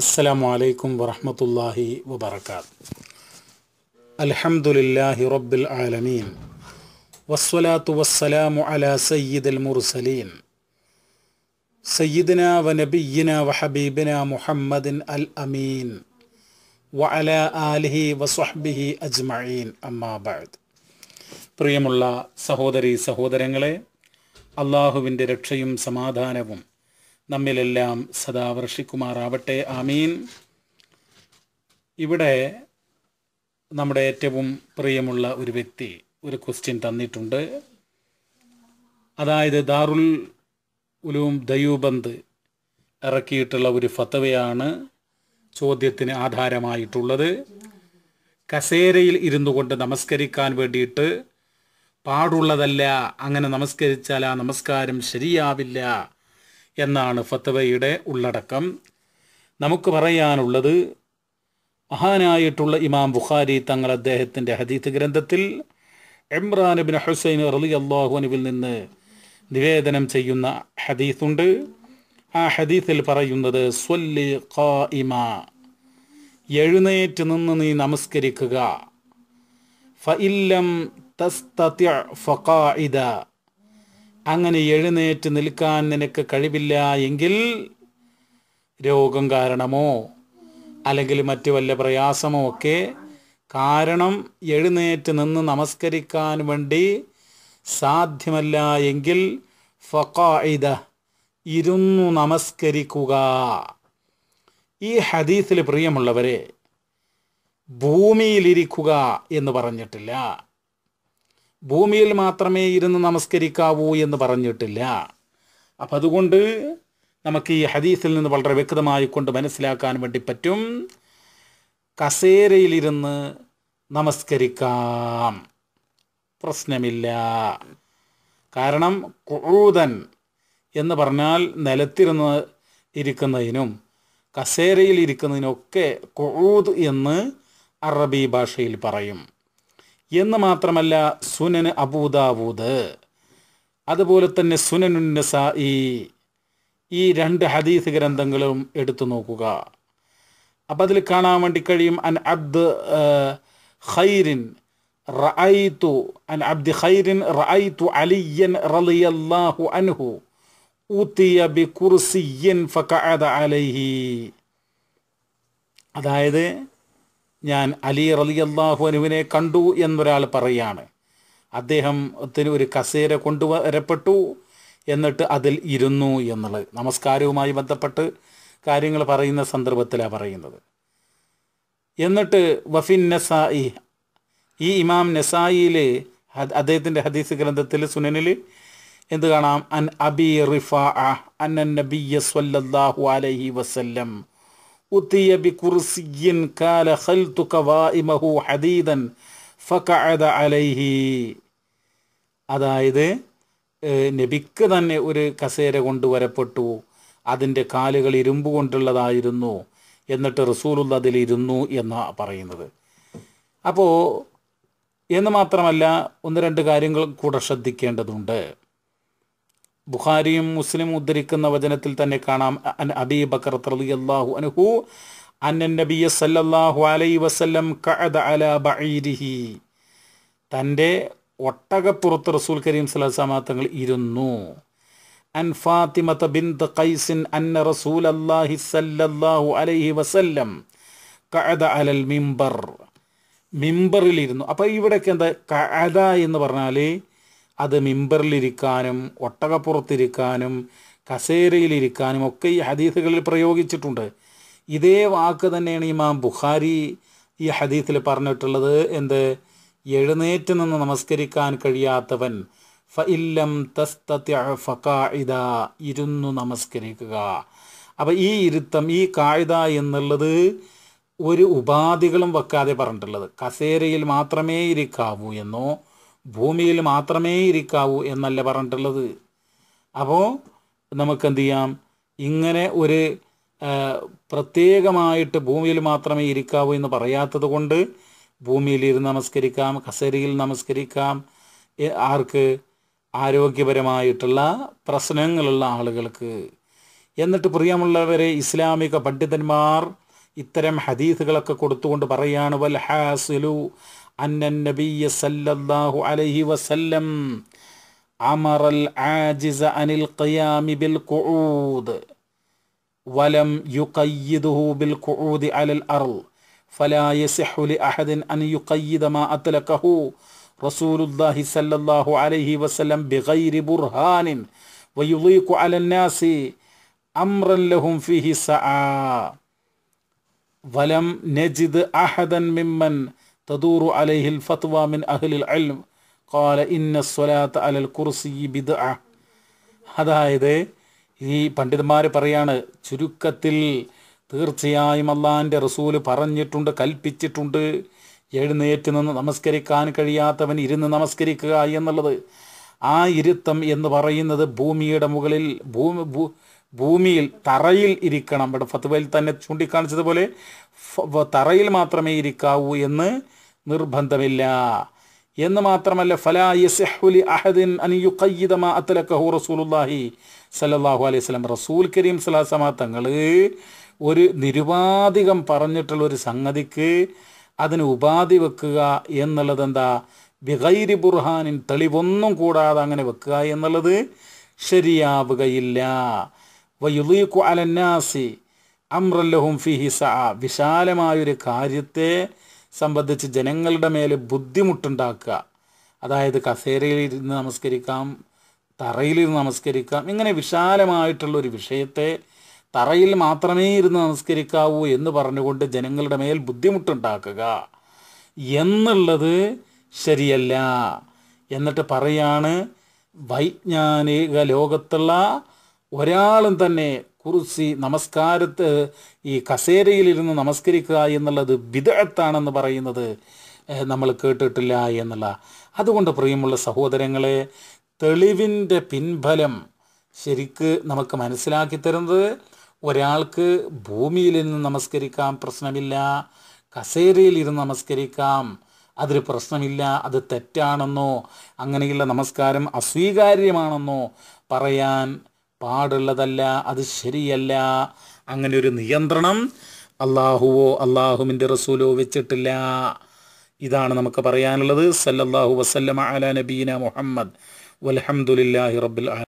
അസ്സലാമു അലൈക്കും വറഹമത്തല്ലാഹി വബർക്കാത്ത് അൽഹംദുലില്ലാഹി റബ്ബിൽ ആലമീൻ വസ്വലാത്തു വസ്സലാമു അലാ സയ്യിദൽ മുർസലീൻ സയ്യിദിന വ നബിയിന വ ഹബീബിന മുഹമ്മദിൻ അൽ അമീൻ വ അല ആലിഹി വസ്വഹ്ബിഹി അജ്മഈൻ അമ്മാ പ്രിയമുള്ള സഹോദരി സഹോദരങ്ങളെ അള്ളാഹുവിൻ്റെ രക്ഷയും സമാധാനവും നമ്മിലെല്ലാം സദാ വർഷിക്കുമാറാവട്ടെ ആമീൻ ഇവിടെ നമ്മുടെ ഏറ്റവും പ്രിയമുള്ള ഒരു വ്യക്തി ഒരു ക്വസ്റ്റ്യൻ തന്നിട്ടുണ്ട് അതായത് ദാറുൽ ഉലൂം ദയൂബന്ദ് ഇറക്കിയിട്ടുള്ള ഒരു ഫത്തവയാണ് ചോദ്യത്തിന് ആധാരമായിട്ടുള്ളത് കസേരയിൽ ഇരുന്നു കൊണ്ട് നമസ്കരിക്കാൻ വേണ്ടിയിട്ട് പാടുള്ളതല്ല അങ്ങനെ നമസ്കരിച്ചാൽ ആ നമസ്കാരം ശരിയാവില്ല എന്നാണ് ഫത്തവയുടെ ഉള്ളടക്കം നമുക്ക് പറയാനുള്ളത് മഹാനായിട്ടുള്ള ഇമാം ബുഖാരി തങ്ങൾ അദ്ദേഹത്തിൻ്റെ ഹദീത്ത് ഗ്രന്ഥത്തിൽ എംറാൻ ബിൻ ഹുസൈൻ റലി അള്ളാഹുനുവിൽ നിന്ന് നിവേദനം ചെയ്യുന്ന ഹദീത്തുണ്ട് ആ ഹദീത്തിൽ പറയുന്നത് സ്വല്ലി ഖായിമ എഴുന്നേറ്റ് നിന്ന് നീ നമസ്കരിക്കുക ഫഇല്ലം തസ്തത്യ ഫഖാഇദ അങ്ങനെ എഴുന്നേറ്റ് നിൽക്കാൻ നിനക്ക് കഴിവില്ല എങ്കിൽ രോഗം കാരണമോ അല്ലെങ്കിൽ മറ്റു വല്ല പ്രയാസമോ ഒക്കെ കാരണം എഴുന്നേറ്റ് നിന്ന് നമസ്കരിക്കാൻ വേണ്ടി സാധ്യമല്ല എങ്കിൽ ഫക്കായിദ ഇരുന്നു നമസ്കരിക്കുക ഈ ഹദീസിൽ പ്രിയമുള്ളവരെ ഭൂമിയിലിരിക്കുക എന്ന് പറഞ്ഞിട്ടില്ല ഭൂമിയിൽ മാത്രമേ ഇരുന്ന് നമസ്കരിക്കാവൂ എന്ന് പറഞ്ഞിട്ടില്ല അപ്പം അതുകൊണ്ട് നമുക്ക് ഈ ഹദീസിൽ നിന്ന് വളരെ വ്യക്തമായി കൊണ്ട് മനസ്സിലാക്കാൻ വേണ്ടി പറ്റും കസേരയിലിരുന്ന് നമസ്കരിക്കാം പ്രശ്നമില്ല കാരണം കൂതൻ എന്ന് പറഞ്ഞാൽ നിലത്തിരുന്ന് ഇരിക്കുന്നതിനും കസേരയിൽ ഇരിക്കുന്നതിനൊക്കെ കൂത് എന്ന് അറബി ഭാഷയിൽ പറയും എന്ന് മാത്രമല്ല സുനന് അബൂദാവൂദ് അതുപോലെ തന്നെ സുനൻ നസായി ഈ രണ്ട് ഹദീസ് ഗ്രന്ഥങ്ങളും എടുത്തു നോക്കുക അപ്പം അതിൽ കാണാൻ വേണ്ടി കഴിയും അൻ അബ്ദ് ഖൈറിൻ റഅയ്തു അൻ അബ്ദ് ഖൈറിൻ റഅയ്തു അലിയൻ റളിയല്ലാഹു അൻഹു ഊത്തിയ ബി കുർസിയൻ ഫകഅദ അലൈഹി അതായത് ഞാൻ അലി റലി അള്ളാഹു അനുവിനെ കണ്ടു എന്നൊരാൾ പറയാണ് അദ്ദേഹത്തിന് ഒരു കസേര കൊണ്ടുവരപ്പെട്ടു എന്നിട്ട് അതിൽ ഇരുന്നു എന്നുള്ളത് നമസ്കാരവുമായി ബന്ധപ്പെട്ട് കാര്യങ്ങൾ പറയുന്ന സന്ദർഭത്തിലാണ് പറയുന്നത് എന്നിട്ട് വഫിൻ നസായി ഈ ഇമാം നസായിയിൽ അദ്ദേഹത്തിൻ്റെ ഹദീസ് ഗ്രന്ഥത്തിൽ സുനനിൽ എന്ത് കാണാം അൻ അബി റിഫ അൻ നബിയ സല്ലല്ലാഹു അലൈഹി വസല്ലം أتي بكرسي قال خلت قوائمه حديدا فقعد عليه അതായത് നബിക്ക് തന്നെ ഒരു കസേര കൊണ്ടുവരപ്പെട്ടു അതിൻ്റെ കാലുകൾ ഇരുമ്പ് കൊണ്ടുള്ളതായിരുന്നു എന്നിട്ട് റസൂലുള്ള അതിലിരുന്നു എന്നാ പറയുന്നത് അപ്പോൾ എന്ന് മാത്രമല്ല ഒന്ന് രണ്ട് കാര്യങ്ങൾ കൂടെ ശ്രദ്ധിക്കേണ്ടതുണ്ട് ബുഖാരിയും മുസ്ലിം ഉദ്ധരിക്കുന്ന വചനത്തിൽ തന്നെ കാണാം അബീ ബക്കർ റളിയല്ലാഹു അൻഹു അന്ന തൻ്റെ ഒട്ടകപ്പുറത്ത് റസൂൽ കരീം സലസമാങ്ങൾ തങ്ങൾ ഇരുന്നു അൻ ഫാത്തിമത ബിന്ത് ഖൈസിൻ അന്ന മിംബറിലിരുന്നു അപ്പോൾ ഇവിടെ എന്താ കഅദ എന്ന് പറഞ്ഞാല് അത് മിമ്പറിലിരിക്കാനും ഒട്ടകപ്പുറത്തിരിക്കാനും കസേരയിലിരിക്കാനും ഒക്കെ ഈ ഹദീസുകളിൽ പ്രയോഗിച്ചിട്ടുണ്ട് ഇതേ വാക്ക് തന്നെയാണ് ഇമാം ബുഖാരി ഈ ഹദീസിൽ പറഞ്ഞിട്ടുള്ളത് എന്ത് എഴുന്നേറ്റ് നിന്ന് നമസ്കരിക്കാൻ കഴിയാത്തവൻ ഫ ഇല്ലം ഫക്കാഇദ ഇരുന്നു നമസ്കരിക്കുക അപ്പോൾ ഈ ഇരുത്തം ഈ കായിത എന്നുള്ളത് ഒരു ഉപാധികളും വെക്കാതെ പറഞ്ഞിട്ടുള്ളത് കസേരയിൽ മാത്രമേ ഇരിക്കാവൂ എന്നോ ഭൂമിയിൽ മാത്രമേ ഇരിക്കാവൂ എന്നല്ല പറഞ്ഞിട്ടുള്ളത് അപ്പോൾ നമുക്കെന്ത് ചെയ്യാം ഇങ്ങനെ ഒരു പ്രത്യേകമായിട്ട് ഭൂമിയിൽ മാത്രമേ ഇരിക്കാവൂ എന്ന് പറയാത്തത് കൊണ്ട് ഭൂമിയിലിരുന്ന് നമസ്കരിക്കാം കസേരയിൽ നമസ്കരിക്കാം ആർക്ക് ആരോഗ്യപരമായിട്ടുള്ള പ്രശ്നങ്ങളുള്ള ആളുകൾക്ക് എന്നിട്ട് പ്രിയമുള്ളവരെ ഇസ്ലാമിക പണ്ഡിതന്മാർ ഇത്തരം ഹദീസുകളൊക്കെ കൊടുത്തുകൊണ്ട് പറയുകയാണ് വൽ ഹാസിലു أن النبي صلى الله عليه وسلم أمر العاجز عن القيام بالقعود ولم يقيده بالقعود على الأرض فلا يصح لأحد أن يقيد ما أطلقه رسول الله صلى الله عليه وسلم بغير برهان ويضيق على الناس أمرا لهم فيه سعى ولم نجد أحدا ممن تدور عليه الفتوى من أهل العلم قال إن الصلاة على الكرسي بدعة അതായത് ഈ പണ്ഡിതന്മാർ പറയാണ് ചുരുക്കത്തിൽ തീർച്ചയായും അള്ളാൻ്റെ റസൂല് പറഞ്ഞിട്ടുണ്ട് കൽപ്പിച്ചിട്ടുണ്ട് എഴുന്നേറ്റ് നിന്ന് നമസ്കരിക്കാൻ കഴിയാത്തവൻ ഇരുന്ന് നമസ്കരിക്കുക എന്നുള്ളത് ആ ഇരുത്തം എന്ന് പറയുന്നത് ഭൂമിയുടെ മുകളിൽ ഭൂമി ഭൂമിയിൽ തറയിൽ ഇരിക്കണം ഇവിടെ ഫത്വയിൽ തന്നെ ചൂണ്ടിക്കാണിച്ചതുപോലെ തറയിൽ മാത്രമേ ഇരിക്കാവൂ എന്ന് നിർബന്ധമില്ല എന്ന് മാത്രമല്ല യസ്ഹുലി അഹദിൻ അനുയുക്കയ്യിതമാ അത്തലക്കഹു റസൂലുല്ലാഹി സല്ലാഹു അലൈഹി വസല്ലം റസൂൽ കരീം സലാസമാ തങ്ങൾ ഒരു നിരുപാധികം പറഞ്ഞിട്ടുള്ള ഒരു സംഗതിക്ക് അതിന് ഉപാധി വെക്കുക എന്നുള്ളത് എന്താ ബിഗൈരി ബുർഹാനിൻ തെളിവൊന്നും കൂടാതെ അങ്ങനെ വെക്കുക എന്നുള്ളത് ശരിയാവുകയില്ല വയുലീക്കു അലന്നാസി അമ്രല്ലഹും ഫിഹി സ വിശാലമായൊരു കാര്യത്തെ സംബന്ധിച്ച് ജനങ്ങളുടെ മേൽ ബുദ്ധിമുട്ടുണ്ടാക്കുക അതായത് കസേരയിൽ ഇരുന്ന് നമസ്കരിക്കാം തറയിലിരുന്ന് നമസ്കരിക്കാം ഇങ്ങനെ വിശാലമായിട്ടുള്ള ഒരു വിഷയത്തെ തറയിൽ മാത്രമേ ഇരുന്ന് നമസ്കരിക്കാവൂ എന്ന് പറഞ്ഞുകൊണ്ട് ജനങ്ങളുടെ മേൽ ബുദ്ധിമുട്ടുണ്ടാക്കുക എന്നുള്ളത് ശരിയല്ല എന്നിട്ട് പറയാണ് വൈജ്ഞാനിക ലോകത്തുള്ള ഒരാളും തന്നെ കുറിസി നമസ്കാരത്ത് ഈ കസേരയിലിരുന്ന് നമസ്കരിക്കുക എന്നുള്ളത് വിദഗ്ധാണെന്ന് പറയുന്നത് നമ്മൾ കേട്ടിട്ടില്ല എന്നുള്ള അതുകൊണ്ട് പ്രിയമുള്ള സഹോദരങ്ങളെ തെളിവിൻ്റെ പിൻഫലം ശരിക്ക് നമുക്ക് മനസ്സിലാക്കി തരുന്നത് ഒരാൾക്ക് ഭൂമിയിൽ നിന്ന് നമസ്കരിക്കാം പ്രശ്നമില്ല കസേരയിൽ ഇരുന്ന് നമസ്കരിക്കാം അതൊരു പ്രശ്നമില്ല അത് തെറ്റാണെന്നോ അങ്ങനെയുള്ള നമസ്കാരം അസ്വീകാര്യമാണെന്നോ പറയാൻ പാടുള്ളതല്ല അത് ശരിയല്ല അങ്ങനെ ഒരു നിയന്ത്രണം അള്ളാഹുവോ അള്ളാഹുവിൻ്റെ റസൂലോ വെച്ചിട്ടില്ല ഇതാണ് നമുക്ക് പറയാനുള്ളത് സല്ലല്ലാഹു വസല്ലമ അല നബീന മുഹമ്മദ് വലഹമുല്ലാഹി റബ്ബിൽ